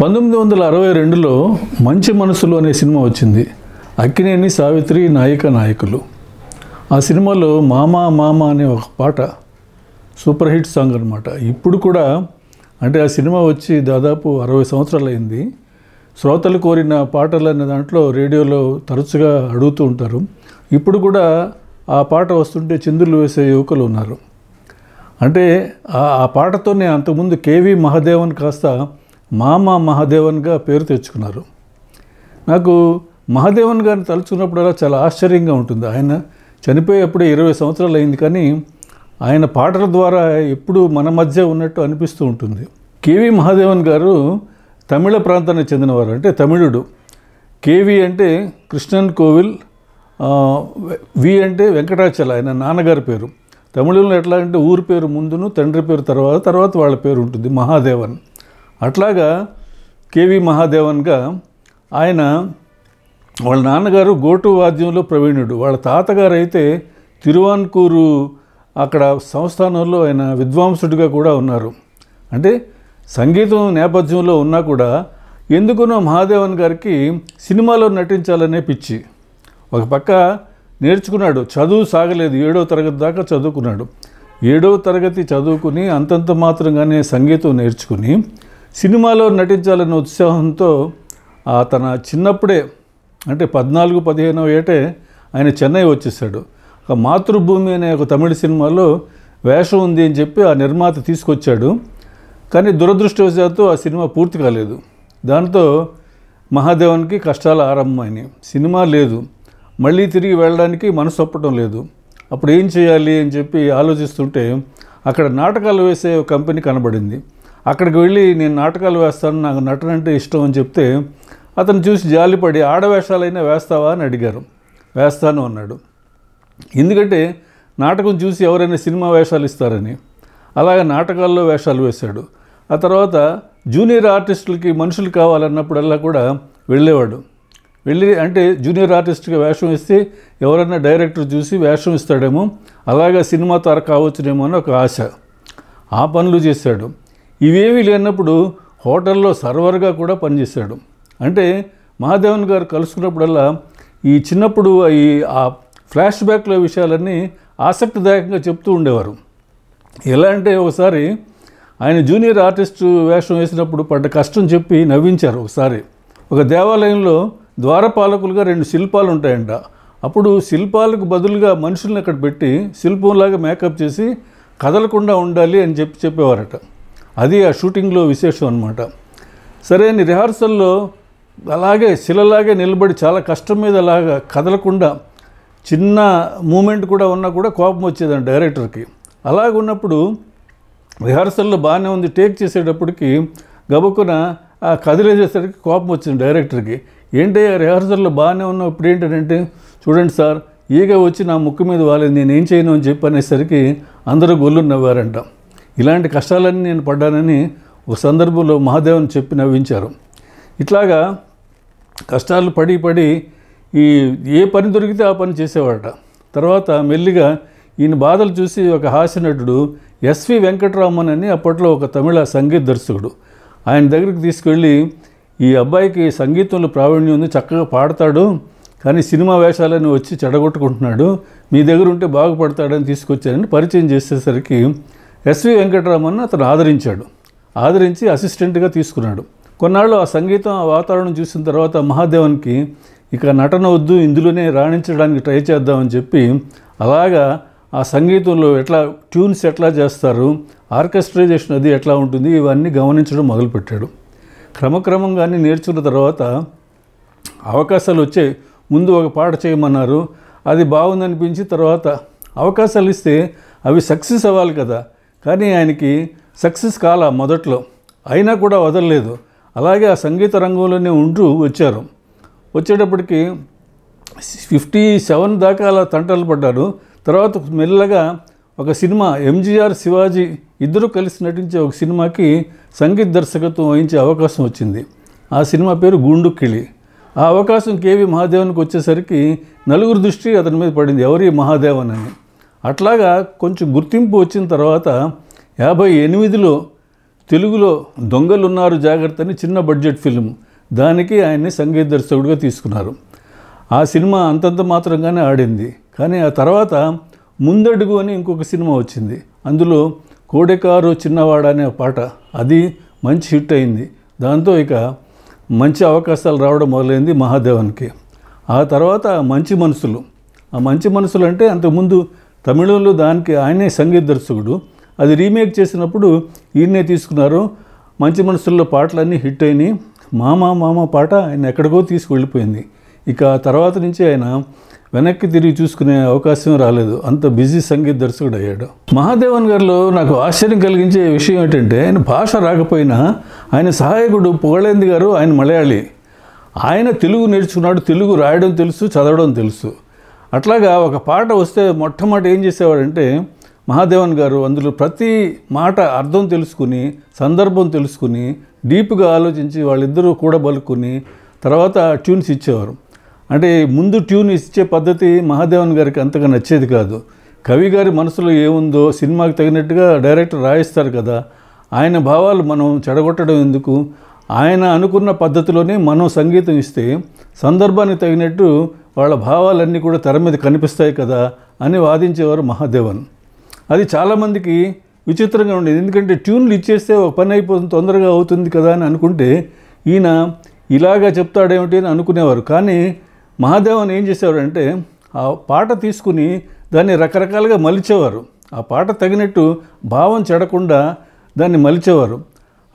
పంతొమ్మిది వందల అరవై రెండులో మంచి మనసులు అనే సినిమా వచ్చింది అక్కినేని సావిత్రి నాయక నాయకులు ఆ సినిమాలో మామా మామ అనే ఒక పాట సూపర్ హిట్ సాంగ్ అనమాట ఇప్పుడు కూడా అంటే ఆ సినిమా వచ్చి దాదాపు అరవై సంవత్సరాలు అయింది శ్రోతలు కోరిన పాటలు అనే దాంట్లో రేడియోలో తరచుగా అడుగుతూ ఉంటారు ఇప్పుడు కూడా ఆ పాట వస్తుంటే చిందులు వేసే యువకులు ఉన్నారు అంటే ఆ పాటతోనే అంతకుముందు కేవీ మహాదేవన్ కాస్త మామ మహాదేవన్గా పేరు తెచ్చుకున్నారు నాకు మహాదేవన్ గారిని తలుచుకున్నప్పుడల్లా చాలా ఆశ్చర్యంగా ఉంటుంది ఆయన చనిపోయేప్పుడే ఇరవై సంవత్సరాలు అయింది కానీ ఆయన పాటల ద్వారా ఎప్పుడూ మన మధ్య ఉన్నట్టు అనిపిస్తూ ఉంటుంది కేవి మహాదేవన్ గారు తమిళ ప్రాంతానికి చెందినవారు అంటే తమిళుడు కేవి అంటే కృష్ణన్ కోవిల్ వి అంటే వెంకటాచల ఆయన నాన్నగారి పేరు తమిళంలో ఎట్లా అంటే ఊరి పేరు ముందును తండ్రి పేరు తర్వాత తర్వాత వాళ్ళ పేరు ఉంటుంది మహాదేవన్ అట్లాగా కేవి మహాదేవన్గా ఆయన వాళ్ళ నాన్నగారు గోటు వాద్యంలో ప్రవీణుడు వాళ్ళ తాతగారు అయితే తిరువాన్కూరు అక్కడ సంస్థానంలో ఆయన విద్వాంసుడిగా కూడా ఉన్నారు అంటే సంగీతం నేపథ్యంలో ఉన్నా కూడా ఎందుకునో మహాదేవన్ గారికి సినిమాలో నటించాలనే పిచ్చి ఒక పక్క నేర్చుకున్నాడు చదువు సాగలేదు ఏడో తరగతి దాకా చదువుకున్నాడు ఏడో తరగతి చదువుకుని అంతంత మాత్రంగానే సంగీతం నేర్చుకుని సినిమాలో నటించాలన్న ఉత్సాహంతో తన చిన్నప్పుడే అంటే పద్నాలుగు పదిహేనవ ఏటే ఆయన చెన్నై వచ్చేసాడు ఒక మాతృభూమి అనే ఒక తమిళ సినిమాలో వేషం ఉంది అని చెప్పి ఆ నిర్మాత తీసుకొచ్చాడు కానీ దురదృష్టవశాత్తు ఆ సినిమా పూర్తి కాలేదు దాంతో మహాదేవన్కి కష్టాలు ఆరంభమైనాయి సినిమా లేదు మళ్ళీ తిరిగి వెళ్ళడానికి మనసు ఒప్పటం లేదు అప్పుడు ఏం చేయాలి అని చెప్పి ఆలోచిస్తుంటే అక్కడ నాటకాలు వేసే కంపెనీ కనబడింది అక్కడికి వెళ్ళి నేను నాటకాలు వేస్తాను నాకు నటన అంటే ఇష్టం అని చెప్తే అతను చూసి జాలిపడి ఆడవేషాలైనా వేస్తావా అని అడిగారు వేస్తాను అన్నాడు ఎందుకంటే నాటకం చూసి ఎవరైనా సినిమా వేషాలు ఇస్తారని అలాగే నాటకాల్లో వేషాలు వేశాడు ఆ తర్వాత జూనియర్ ఆర్టిస్టులకి మనుషులు కావాలన్నప్పుడల్లా కూడా వెళ్ళేవాడు వెళ్ళి అంటే జూనియర్ ఆర్టిస్ట్కి వేషం ఇస్తే ఎవరైనా డైరెక్టర్ చూసి వేషం ఇస్తాడేమో అలాగా సినిమా తర కావచ్చునేమో అని ఒక ఆశ ఆ పనులు చేశాడు ఇవేమీ లేనప్పుడు హోటల్లో సర్వర్గా కూడా పనిచేశాడు అంటే మహాదేవన్ గారు కలుసుకున్నప్పుడల్లా ఈ చిన్నప్పుడు ఈ ఆ ఫ్లాష్ బ్యాక్లో విషయాలన్నీ ఆసక్తిదాయకంగా చెప్తూ ఉండేవారు ఎలా అంటే ఒకసారి ఆయన జూనియర్ ఆర్టిస్టు వేషం వేసినప్పుడు పడ్డ కష్టం చెప్పి నవ్వించారు ఒకసారి ఒక దేవాలయంలో ద్వారపాలకులుగా రెండు శిల్పాలు ఉంటాయంట అప్పుడు శిల్పాలకు బదులుగా మనుషుల్ని అక్కడ పెట్టి శిల్పంలాగా మేకప్ చేసి కదలకుండా ఉండాలి అని చెప్పి చెప్పేవారట అది ఆ షూటింగ్లో విశేషం అనమాట సరే అని రిహార్సల్లో అలాగే శిలలాగే నిలబడి చాలా కష్టం మీద అలాగా కదలకుండా చిన్న మూమెంట్ కూడా ఉన్నా కూడా కోపం వచ్చేదండి డైరెక్టర్కి అలాగున్నప్పుడు రిహార్సల్లో బాగానే ఉంది టేక్ చేసేటప్పటికి గబుకున ఆ కదిలేసేసరికి కోపం వచ్చింది డైరెక్టర్కి ఏంటి ఆ రిహార్సల్లో బాగానే ఉన్నప్పుడు ఏంటంటే చూడండి సార్ ఈగ వచ్చి నా ముక్కు మీద వాలేదు నేను ఏం చేయను అని చెప్పి అనేసరికి అందరూ గొల్లు నవ్వారంట ఇలాంటి కష్టాలన్నీ నేను పడ్డానని ఒక సందర్భంలో మహాదేవన్ చెప్పి నవ్వించారు ఇట్లాగా కష్టాలు పడి పడి ఈ ఏ పని దొరికితే ఆ పని చేసేవాడట తర్వాత మెల్లిగా ఈయన బాధలు చూసి ఒక హాస్య నటుడు ఎస్వి వెంకటరామన్ అని అప్పట్లో ఒక తమిళ సంగీత దర్శకుడు ఆయన దగ్గరికి తీసుకెళ్ళి ఈ అబ్బాయికి సంగీతంలో ప్రావీణ్యం ఉంది చక్కగా పాడతాడు కానీ సినిమా వేషాలని వచ్చి చెడగొట్టుకుంటున్నాడు మీ దగ్గర ఉంటే బాగుపడతాడని తీసుకొచ్చారని పరిచయం చేసేసరికి ఎస్వి వెంకటరామన్ అతను ఆదరించాడు ఆదరించి అసిస్టెంట్గా తీసుకున్నాడు కొన్నాళ్ళు ఆ సంగీతం ఆ వాతావరణం చూసిన తర్వాత మహాదేవన్కి ఇక నటన వద్దు ఇందులోనే రాణించడానికి ట్రై చేద్దామని చెప్పి అలాగా ఆ సంగీతంలో ఎట్లా ట్యూన్స్ ఎట్లా చేస్తారు ఆర్కెస్ట్రైజేషన్ అది ఎట్లా ఉంటుంది ఇవన్నీ గమనించడం మొదలుపెట్టాడు క్రమక్రమంగానే నేర్చుకున్న తర్వాత అవకాశాలు వచ్చే ముందు ఒక పాట చేయమన్నారు అది బాగుందనిపించి తర్వాత అవకాశాలు ఇస్తే అవి సక్సెస్ అవ్వాలి కదా కానీ ఆయనకి సక్సెస్ కాల మొదట్లో అయినా కూడా వదలలేదు అలాగే ఆ సంగీత రంగంలోనే ఉంటూ వచ్చారు వచ్చేటప్పటికి ఫిఫ్టీ సెవెన్ దాకా అలా తంటలు పడ్డారు తర్వాత మెల్లగా ఒక సినిమా ఎంజీఆర్ శివాజీ ఇద్దరు కలిసి నటించే ఒక సినిమాకి సంగీత దర్శకత్వం వహించే అవకాశం వచ్చింది ఆ సినిమా పేరు గుండుక్కిళి ఆ అవకాశం కేవి మహాదేవన్కి వచ్చేసరికి నలుగురు దృష్టి అతని మీద పడింది ఎవరి మహాదేవన్ అని అట్లాగా కొంచెం గుర్తింపు వచ్చిన తర్వాత యాభై ఎనిమిదిలో తెలుగులో దొంగలున్నారు జాగ్రత్త అని చిన్న బడ్జెట్ ఫిల్మ్ దానికి ఆయన్ని సంగీత దర్శకుడిగా తీసుకున్నారు ఆ సినిమా అంతంత మాత్రంగానే ఆడింది కానీ ఆ తర్వాత ముందడుగు అని ఇంకొక సినిమా వచ్చింది అందులో కోడెకారు చిన్నవాడ అనే పాట అది మంచి హిట్ అయింది దాంతో ఇక మంచి అవకాశాలు రావడం మొదలైంది మహాదేవన్కి ఆ తర్వాత మంచి మనసులు ఆ మంచి మనసులు అంటే అంతకుముందు తమిళంలో దానికి ఆయనే సంగీత దర్శకుడు అది రీమేక్ చేసినప్పుడు ఈయనే తీసుకున్నారు మంచి మనసుల్లో పాటలన్నీ హిట్ అయినాయి మామ మామ పాట ఆయన ఎక్కడికో తీసుకువెళ్ళిపోయింది ఇక తర్వాత నుంచి ఆయన వెనక్కి తిరిగి చూసుకునే అవకాశం రాలేదు అంత బిజీ సంగీత దర్శకుడు అయ్యాడు మహాదేవన్ గారిలో నాకు ఆశ్చర్యం కలిగించే విషయం ఏంటంటే ఆయన భాష రాకపోయినా ఆయన సహాయకుడు పొగలేంది గారు ఆయన మలయాళి ఆయన తెలుగు నేర్చుకున్నాడు తెలుగు రాయడం తెలుసు చదవడం తెలుసు అట్లాగా ఒక పాట వస్తే మొట్టమొదటి ఏం చేసేవాడంటే మహాదేవన్ గారు అందులో ప్రతి మాట అర్థం తెలుసుకుని సందర్భం తెలుసుకుని డీప్గా ఆలోచించి వాళ్ళిద్దరూ కూడా బలుకుని తర్వాత ట్యూన్స్ ఇచ్చేవారు అంటే ముందు ట్యూన్ ఇచ్చే పద్ధతి మహాదేవన్ గారికి అంతగా నచ్చేది కాదు కవి గారి మనసులో ఏముందో సినిమాకి తగినట్టుగా డైరెక్టర్ రాయిస్తారు కదా ఆయన భావాలు మనం చెడగొట్టడం ఎందుకు ఆయన అనుకున్న పద్ధతిలోనే మనం సంగీతం ఇస్తే సందర్భానికి తగినట్టు వాళ్ళ భావాలన్నీ కూడా తెర మీద కనిపిస్తాయి కదా అని వాదించేవారు మహాదేవన్ అది చాలామందికి విచిత్రంగా ఉండేది ఎందుకంటే ట్యూన్లు ఇచ్చేస్తే ఒక పని అయిపోతుంది తొందరగా అవుతుంది కదా అని అనుకుంటే ఈయన ఇలాగా చెప్తాడేమిటి అని అనుకునేవారు కానీ మహాదేవన్ ఏం చేసేవారంటే ఆ పాట తీసుకుని దాన్ని రకరకాలుగా మలిచేవారు ఆ పాట తగినట్టు భావం చెడకుండా దాన్ని మలిచేవారు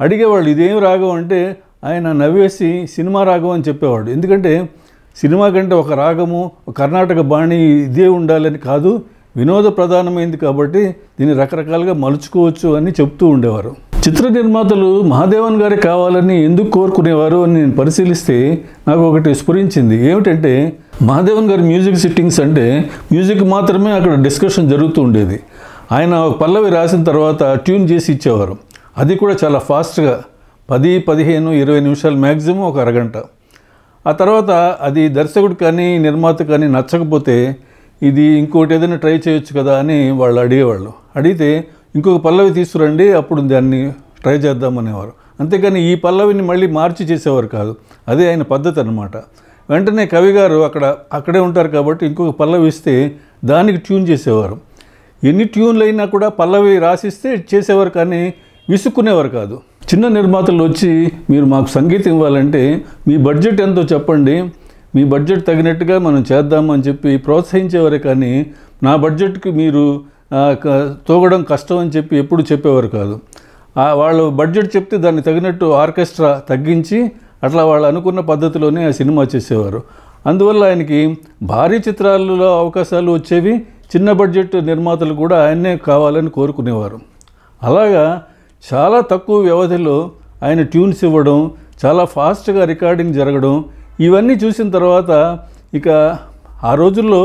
అడిగేవాళ్ళు ఇదేం రాగం అంటే ఆయన నవ్వేసి సినిమా రాగం అని చెప్పేవాడు ఎందుకంటే సినిమా కంటే ఒక రాగము కర్ణాటక బాణి ఇదే ఉండాలని కాదు వినోద ప్రధానమైంది కాబట్టి దీన్ని రకరకాలుగా మలుచుకోవచ్చు అని చెప్తూ ఉండేవారు చిత్ర నిర్మాతలు మహాదేవన్ గారి కావాలని ఎందుకు కోరుకునేవారు అని నేను పరిశీలిస్తే నాకు ఒకటి స్ఫురించింది ఏమిటంటే మహాదేవన్ గారి మ్యూజిక్ సిట్టింగ్స్ అంటే మ్యూజిక్ మాత్రమే అక్కడ డిస్కషన్ జరుగుతూ ఉండేది ఆయన పల్లవి రాసిన తర్వాత ట్యూన్ చేసి ఇచ్చేవారు అది కూడా చాలా ఫాస్ట్గా పది పదిహేను ఇరవై నిమిషాలు మ్యాక్సిమం ఒక అరగంట ఆ తర్వాత అది దర్శకుడు కానీ నిర్మాత కానీ నచ్చకపోతే ఇది ఇంకోటి ఏదైనా ట్రై చేయొచ్చు కదా అని వాళ్ళు అడిగేవాళ్ళు అడిగితే ఇంకొక పల్లవి తీసుకురండి అప్పుడు దాన్ని ట్రై చేద్దామనేవారు అంతేకాని ఈ పల్లవిని మళ్ళీ మార్చి చేసేవారు కాదు అదే ఆయన పద్ధతి అనమాట వెంటనే కవి గారు అక్కడ అక్కడే ఉంటారు కాబట్టి ఇంకొక పల్లవి ఇస్తే దానికి ట్యూన్ చేసేవారు ఎన్ని ట్యూన్లు అయినా కూడా పల్లవి రాసిస్తే చేసేవారు కానీ విసుక్కునేవారు కాదు చిన్న నిర్మాతలు వచ్చి మీరు మాకు సంగీతం ఇవ్వాలంటే మీ బడ్జెట్ ఎంతో చెప్పండి మీ బడ్జెట్ తగినట్టుగా మనం చేద్దామని అని చెప్పి ప్రోత్సహించేవారే కానీ నా బడ్జెట్కి మీరు తోగడం కష్టం అని చెప్పి ఎప్పుడు చెప్పేవారు కాదు వాళ్ళు బడ్జెట్ చెప్తే దాన్ని తగినట్టు ఆర్కెస్ట్రా తగ్గించి అట్లా వాళ్ళు అనుకున్న పద్ధతిలోనే ఆ సినిమా చేసేవారు అందువల్ల ఆయనకి భారీ చిత్రాలలో అవకాశాలు వచ్చేవి చిన్న బడ్జెట్ నిర్మాతలు కూడా ఆయన్నే కావాలని కోరుకునేవారు అలాగా చాలా తక్కువ వ్యవధిలో ఆయన ట్యూన్స్ ఇవ్వడం చాలా ఫాస్ట్గా రికార్డింగ్ జరగడం ఇవన్నీ చూసిన తర్వాత ఇక ఆ రోజుల్లో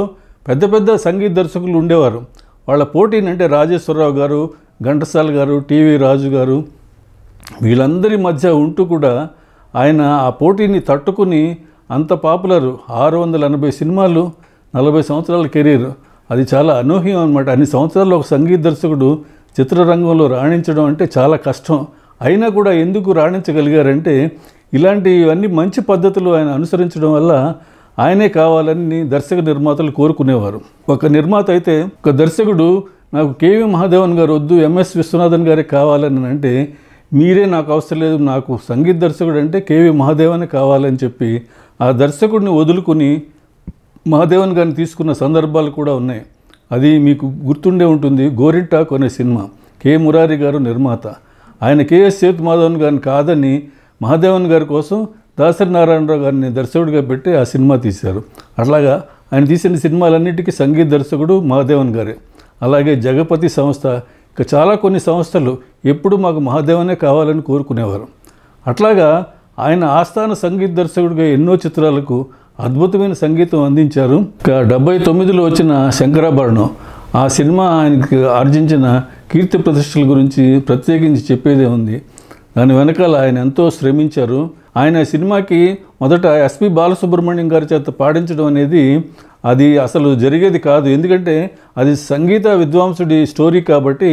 పెద్ద పెద్ద సంగీత దర్శకులు ఉండేవారు వాళ్ళ పోటీని అంటే రాజేశ్వరరావు గారు ఘంటసాల గారు టీవీ రాజు గారు వీళ్ళందరి మధ్య ఉంటూ కూడా ఆయన ఆ పోటీని తట్టుకుని అంత పాపులర్ ఆరు వందల ఎనభై సినిమాలు నలభై సంవత్సరాల కెరీర్ అది చాలా అనూహ్యం అనమాట అన్ని సంవత్సరాల్లో ఒక సంగీత దర్శకుడు చిత్రరంగంలో రాణించడం అంటే చాలా కష్టం అయినా కూడా ఎందుకు రాణించగలిగారంటే ఇలాంటివన్నీ మంచి పద్ధతులు ఆయన అనుసరించడం వల్ల ఆయనే కావాలని దర్శక నిర్మాతలు కోరుకునేవారు ఒక నిర్మాత అయితే ఒక దర్శకుడు నాకు కేవి మహాదేవన్ గారు వద్దు ఎంఎస్ విశ్వనాథన్ గారే కావాలని అంటే మీరే నాకు అవసరం లేదు నాకు సంగీత దర్శకుడు అంటే కేవి మహాదేవనే కావాలని చెప్పి ఆ దర్శకుడిని వదులుకుని మహాదేవన్ గారిని తీసుకున్న సందర్భాలు కూడా ఉన్నాయి అది మీకు గుర్తుండే ఉంటుంది గోరింట కొనే సినిమా కె మురారి గారు నిర్మాత ఆయన కేఎస్ సేతు మాధవన్ గారిని కాదని మహాదేవన్ గారి కోసం దాసరి నారాయణరావు గారిని దర్శకుడిగా పెట్టి ఆ సినిమా తీశారు అట్లాగా ఆయన తీసిన సినిమాలన్నిటికీ సంగీత దర్శకుడు మహాదేవన్ గారే అలాగే జగపతి సంస్థ ఇక చాలా కొన్ని సంస్థలు ఎప్పుడు మాకు మహాదేవనే కావాలని కోరుకునేవారు అట్లాగా ఆయన ఆస్థాన సంగీత దర్శకుడిగా ఎన్నో చిత్రాలకు అద్భుతమైన సంగీతం అందించారు డెబ్బై తొమ్మిదిలో వచ్చిన శంకరాభరణం ఆ సినిమా ఆయనకి ఆర్జించిన కీర్తి ప్రతిష్టల గురించి ప్రత్యేకించి చెప్పేదే ఉంది దాని వెనకాల ఆయన ఎంతో శ్రమించారు ఆయన సినిమాకి మొదట ఎస్పి బాలసుబ్రహ్మణ్యం గారి చేత పాడించడం అనేది అది అసలు జరిగేది కాదు ఎందుకంటే అది సంగీత విద్వాంసుడి స్టోరీ కాబట్టి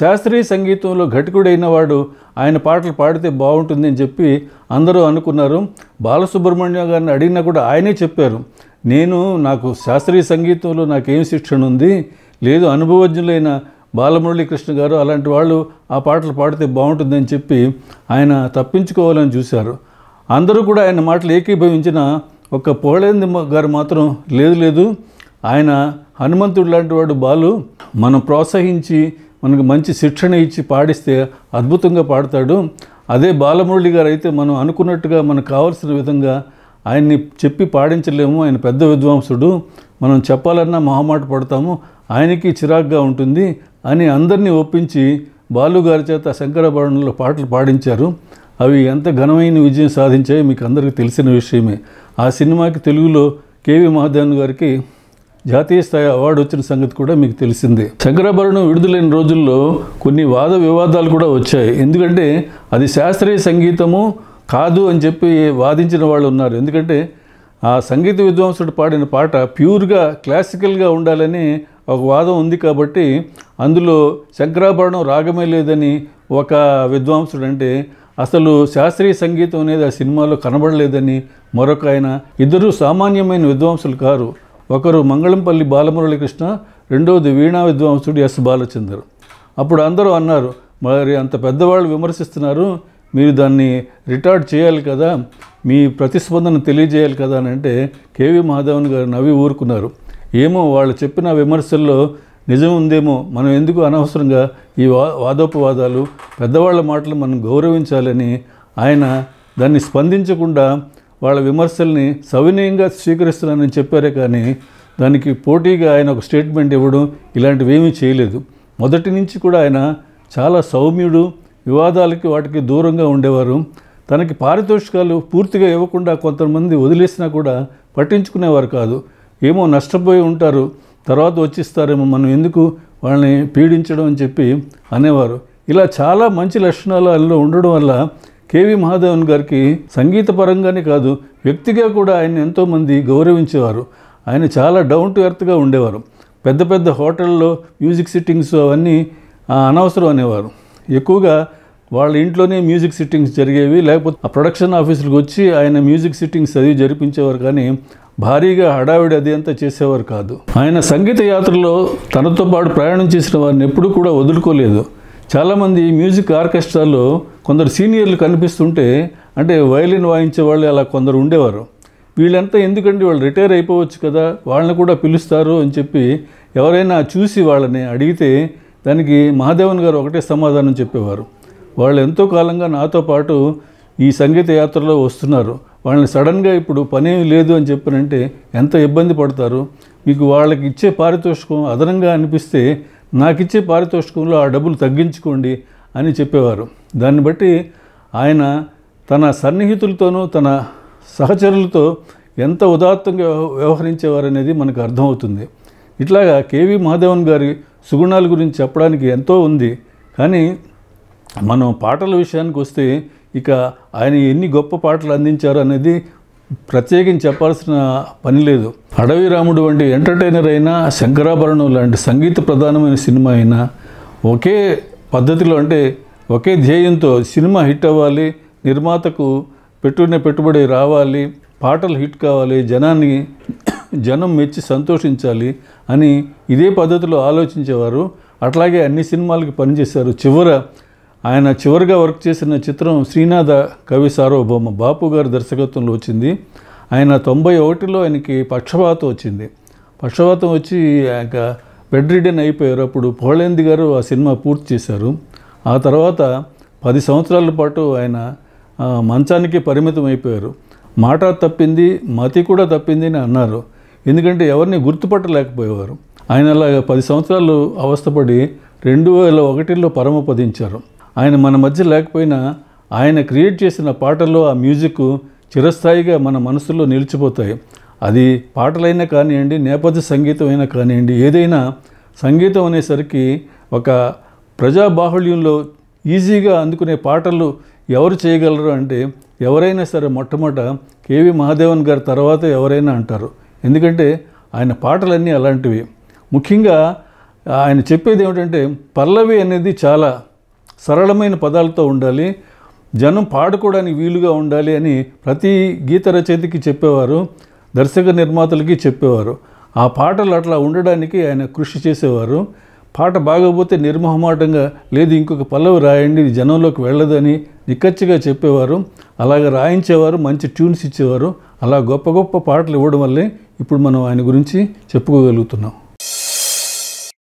శాస్త్రీయ సంగీతంలో ఘటకుడైన వాడు ఆయన పాటలు పాడితే బాగుంటుంది అని చెప్పి అందరూ అనుకున్నారు బాలసుబ్రహ్మణ్యం గారిని అడిగినా కూడా ఆయనే చెప్పారు నేను నాకు శాస్త్రీయ సంగీతంలో నాకేం శిక్షణ ఉంది లేదు అనుభవజ్ఞులైన బాలమురళీకృష్ణ గారు అలాంటి వాళ్ళు ఆ పాటలు పాడితే బాగుంటుందని చెప్పి ఆయన తప్పించుకోవాలని చూశారు అందరూ కూడా ఆయన మాటలు ఏకీభవించిన ఒక పోలేంది గారు మాత్రం లేదు లేదు ఆయన హనుమంతుడు లాంటి వాడు బాలు మనం ప్రోత్సహించి మనకు మంచి శిక్షణ ఇచ్చి పాడిస్తే అద్భుతంగా పాడతాడు అదే బాలమురళి గారు అయితే మనం అనుకున్నట్టుగా మనకు కావాల్సిన విధంగా ఆయన్ని చెప్పి పాడించలేము ఆయన పెద్ద విద్వాంసుడు మనం చెప్పాలన్నా మొహమాట పడతాము ఆయనకి చిరాగ్గా ఉంటుంది అని అందరినీ ఒప్పించి బాలు గారి చేత శంకరాభరణంలో పాటలు పాడించారు అవి ఎంత ఘనమైన విజయం సాధించాయో మీకు అందరికీ తెలిసిన విషయమే ఆ సినిమాకి తెలుగులో కేవీ మహాదేవన్ గారికి జాతీయ స్థాయి అవార్డు వచ్చిన సంగతి కూడా మీకు తెలిసిందే శంకరాభరణం విడుదలైన రోజుల్లో కొన్ని వాద వివాదాలు కూడా వచ్చాయి ఎందుకంటే అది శాస్త్రీయ సంగీతము కాదు అని చెప్పి వాదించిన వాళ్ళు ఉన్నారు ఎందుకంటే ఆ సంగీత విద్వాంసుడు పాడిన పాట ప్యూర్గా క్లాసికల్గా ఉండాలని ఒక వాదం ఉంది కాబట్టి అందులో శంకరాభరణం రాగమే లేదని ఒక విద్వాంసుడు అంటే అసలు శాస్త్రీయ సంగీతం అనేది ఆ సినిమాలో కనబడలేదని మరొక ఆయన ఇద్దరు సామాన్యమైన విద్వాంసులు కారు ఒకరు మంగళంపల్లి బాలమురళీకృష్ణ రెండవది వీణా విద్వాంసుడు ఎస్ బాలచందర్ అప్పుడు అందరూ అన్నారు మరి అంత పెద్దవాళ్ళు విమర్శిస్తున్నారు మీరు దాన్ని రిటార్డ్ చేయాలి కదా మీ ప్రతిస్పందన తెలియజేయాలి కదా అని అంటే కేవీ మాధవన్ గారు నవ్వి ఊరుకున్నారు ఏమో వాళ్ళు చెప్పిన విమర్శల్లో నిజం ఉందేమో మనం ఎందుకు అనవసరంగా ఈ వా వాదోపవాదాలు పెద్దవాళ్ళ మాటలు మనం గౌరవించాలని ఆయన దాన్ని స్పందించకుండా వాళ్ళ విమర్శల్ని సవినయంగా స్వీకరిస్తున్నానని చెప్పారే కానీ దానికి పోటీగా ఆయన ఒక స్టేట్మెంట్ ఇవ్వడం ఇలాంటివి ఏమీ చేయలేదు మొదటి నుంచి కూడా ఆయన చాలా సౌమ్యుడు వివాదాలకి వాటికి దూరంగా ఉండేవారు తనకి పారితోషికాలు పూర్తిగా ఇవ్వకుండా కొంతమంది వదిలేసినా కూడా పట్టించుకునేవారు కాదు ఏమో నష్టపోయి ఉంటారు తర్వాత వచ్చిస్తారేమో మనం ఎందుకు వాళ్ళని పీడించడం అని చెప్పి అనేవారు ఇలా చాలా మంచి లక్షణాలు అందులో ఉండడం వల్ల కేవి మహాదేవన్ గారికి సంగీత పరంగానే కాదు వ్యక్తిగా కూడా ఆయన ఎంతోమంది గౌరవించేవారు ఆయన చాలా డౌన్ టు ఎర్త్గా ఉండేవారు పెద్ద పెద్ద హోటల్లో మ్యూజిక్ సిట్టింగ్స్ అవన్నీ అనవసరం అనేవారు ఎక్కువగా వాళ్ళ ఇంట్లోనే మ్యూజిక్ సిట్టింగ్స్ జరిగేవి లేకపోతే ఆ ప్రొడక్షన్ ఆఫీసులకు వచ్చి ఆయన మ్యూజిక్ సిట్టింగ్స్ అది జరిపించేవారు కానీ భారీగా హడావిడి అది అంతా చేసేవారు కాదు ఆయన సంగీత యాత్రలో తనతో పాటు ప్రయాణం చేసిన వారిని ఎప్పుడూ కూడా వదులుకోలేదు చాలామంది మ్యూజిక్ ఆర్కెస్ట్రాలో కొందరు సీనియర్లు కనిపిస్తుంటే అంటే వయలిన్ వాయించే వాళ్ళు అలా కొందరు ఉండేవారు వీళ్ళంతా ఎందుకంటే వాళ్ళు రిటైర్ అయిపోవచ్చు కదా వాళ్ళని కూడా పిలుస్తారు అని చెప్పి ఎవరైనా చూసి వాళ్ళని అడిగితే దానికి మహాదేవన్ గారు ఒకటే సమాధానం చెప్పేవారు వాళ్ళు ఎంతో కాలంగా నాతో పాటు ఈ సంగీత యాత్రలో వస్తున్నారు వాళ్ళని సడన్గా ఇప్పుడు పని లేదు అని చెప్పినంటే ఎంత ఇబ్బంది పడతారు మీకు వాళ్ళకి ఇచ్చే పారితోషికం అదనంగా అనిపిస్తే నాకు ఇచ్చే పారితోషికంలో ఆ డబ్బులు తగ్గించుకోండి అని చెప్పేవారు దాన్ని బట్టి ఆయన తన సన్నిహితులతోనూ తన సహచరులతో ఎంత ఉదాత్తంగా వ్యవహరించేవారనేది మనకు అర్థమవుతుంది ఇట్లాగా కేవీ మహాదేవన్ గారి సుగుణాల గురించి చెప్పడానికి ఎంతో ఉంది కానీ మనం పాటల విషయానికి వస్తే ఇక ఆయన ఎన్ని గొప్ప పాటలు అందించారు అనేది ప్రత్యేకించి చెప్పాల్సిన పని లేదు అడవి రాముడు వంటి ఎంటర్టైనర్ అయినా శంకరాభరణం లాంటి సంగీత ప్రధానమైన సినిమా అయినా ఒకే పద్ధతిలో అంటే ఒకే ధ్యేయంతో సినిమా హిట్ అవ్వాలి నిర్మాతకు పెట్టుకున్న పెట్టుబడి రావాలి పాటలు హిట్ కావాలి జనాన్ని జనం మెచ్చి సంతోషించాలి అని ఇదే పద్ధతిలో ఆలోచించేవారు అట్లాగే అన్ని సినిమాలకి పనిచేశారు చివర ఆయన చివరిగా వర్క్ చేసిన చిత్రం శ్రీనాథ కవి సార్వభౌమ బాపు గారి దర్శకత్వంలో వచ్చింది ఆయన తొంభై ఒకటిలో ఆయనకి పక్షపాతం వచ్చింది పక్షపాతం వచ్చి ఆయన బెడ్ రిడెన్ అయిపోయారు అప్పుడు పోలేంది గారు ఆ సినిమా పూర్తి చేశారు ఆ తర్వాత పది సంవత్సరాల పాటు ఆయన మంచానికి పరిమితం అయిపోయారు మాట తప్పింది మతి కూడా తప్పింది అని అన్నారు ఎందుకంటే ఎవరిని గుర్తుపట్టలేకపోయేవారు ఆయన అలా పది సంవత్సరాలు అవస్థపడి రెండు వేల ఒకటిలో పరమపదించారు ఆయన మన మధ్య లేకపోయినా ఆయన క్రియేట్ చేసిన పాటల్లో ఆ మ్యూజిక్ చిరస్థాయిగా మన మనసులో నిలిచిపోతాయి అది పాటలైనా కానివ్వండి నేపథ్య సంగీతం అయినా కానివ్వండి ఏదైనా సంగీతం అనేసరికి ఒక ప్రజాబాహుళ్యంలో ఈజీగా అందుకునే పాటలు ఎవరు చేయగలరు అంటే ఎవరైనా సరే మొట్టమొదట కేవీ మహాదేవన్ గారి తర్వాత ఎవరైనా అంటారు ఎందుకంటే ఆయన పాటలన్నీ అలాంటివి ముఖ్యంగా ఆయన చెప్పేది ఏమిటంటే పల్లవి అనేది చాలా సరళమైన పదాలతో ఉండాలి జనం పాడుకోవడానికి వీలుగా ఉండాలి అని ప్రతి గీత రచయితకి చెప్పేవారు దర్శక నిర్మాతలకి చెప్పేవారు ఆ పాటలు అట్లా ఉండడానికి ఆయన కృషి చేసేవారు పాట బాగోపోతే నిర్మహమాటంగా లేదు ఇంకొక పల్లవి రాయండి ఇది జనంలోకి వెళ్ళదని నిక్కచ్చిగా చెప్పేవారు అలాగే రాయించేవారు మంచి ట్యూన్స్ ఇచ్చేవారు అలా గొప్ప గొప్ప పాటలు ఇవ్వడం వల్లే ఇప్పుడు మనం ఆయన గురించి చెప్పుకోగలుగుతున్నాం